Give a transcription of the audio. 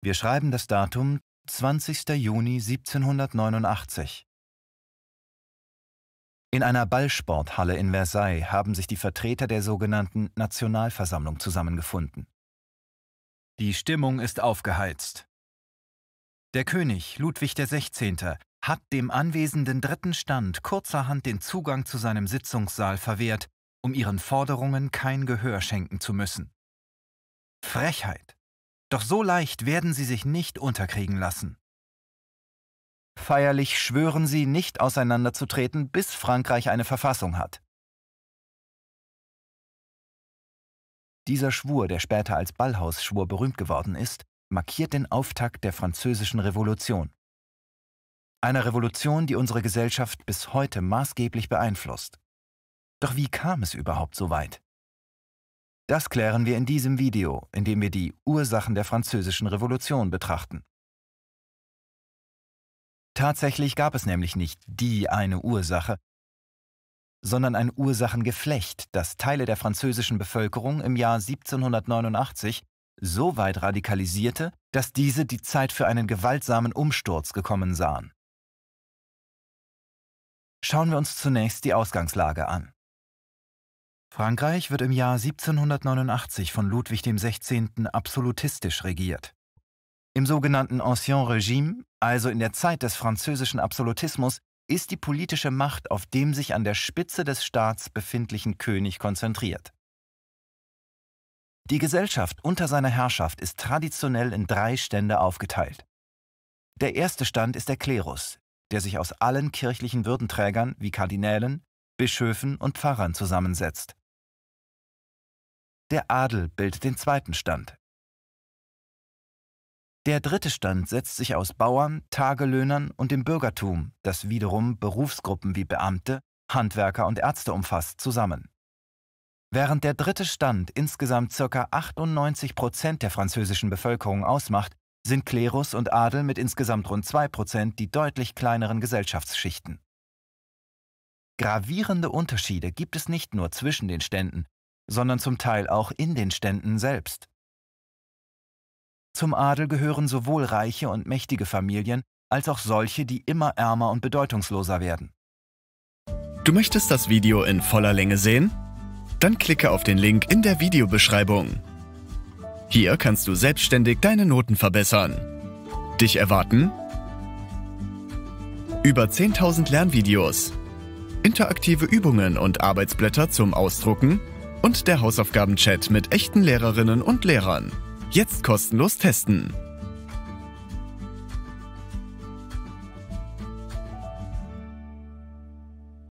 Wir schreiben das Datum 20. Juni 1789. In einer Ballsporthalle in Versailles haben sich die Vertreter der sogenannten Nationalversammlung zusammengefunden. Die Stimmung ist aufgeheizt. Der König Ludwig XVI. hat dem anwesenden dritten Stand kurzerhand den Zugang zu seinem Sitzungssaal verwehrt, um ihren Forderungen kein Gehör schenken zu müssen. Frechheit! Doch so leicht werden sie sich nicht unterkriegen lassen. Feierlich schwören sie, nicht auseinanderzutreten, bis Frankreich eine Verfassung hat. Dieser Schwur, der später als Ballhausschwur berühmt geworden ist, markiert den Auftakt der Französischen Revolution. Einer Revolution, die unsere Gesellschaft bis heute maßgeblich beeinflusst. Doch wie kam es überhaupt so weit? Das klären wir in diesem Video, in dem wir die Ursachen der Französischen Revolution betrachten. Tatsächlich gab es nämlich nicht die eine Ursache, sondern ein Ursachengeflecht, das Teile der französischen Bevölkerung im Jahr 1789 so weit radikalisierte, dass diese die Zeit für einen gewaltsamen Umsturz gekommen sahen. Schauen wir uns zunächst die Ausgangslage an. Frankreich wird im Jahr 1789 von Ludwig XVI. absolutistisch regiert. Im sogenannten Ancien Regime, also in der Zeit des französischen Absolutismus, ist die politische Macht auf dem sich an der Spitze des Staats befindlichen König konzentriert. Die Gesellschaft unter seiner Herrschaft ist traditionell in drei Stände aufgeteilt. Der erste Stand ist der Klerus, der sich aus allen kirchlichen Würdenträgern wie Kardinälen, Bischöfen und Pfarrern zusammensetzt. Der Adel bildet den zweiten Stand. Der dritte Stand setzt sich aus Bauern, Tagelöhnern und dem Bürgertum, das wiederum Berufsgruppen wie Beamte, Handwerker und Ärzte umfasst, zusammen. Während der dritte Stand insgesamt ca. 98 Prozent der französischen Bevölkerung ausmacht, sind Klerus und Adel mit insgesamt rund 2 Prozent die deutlich kleineren Gesellschaftsschichten. Gravierende Unterschiede gibt es nicht nur zwischen den Ständen, sondern zum Teil auch in den Ständen selbst. Zum Adel gehören sowohl reiche und mächtige Familien als auch solche, die immer ärmer und bedeutungsloser werden. Du möchtest das Video in voller Länge sehen? Dann klicke auf den Link in der Videobeschreibung. Hier kannst du selbstständig deine Noten verbessern. Dich erwarten über 10.000 Lernvideos, interaktive Übungen und Arbeitsblätter zum Ausdrucken und der Hausaufgaben-Chat mit echten Lehrerinnen und Lehrern. Jetzt kostenlos testen.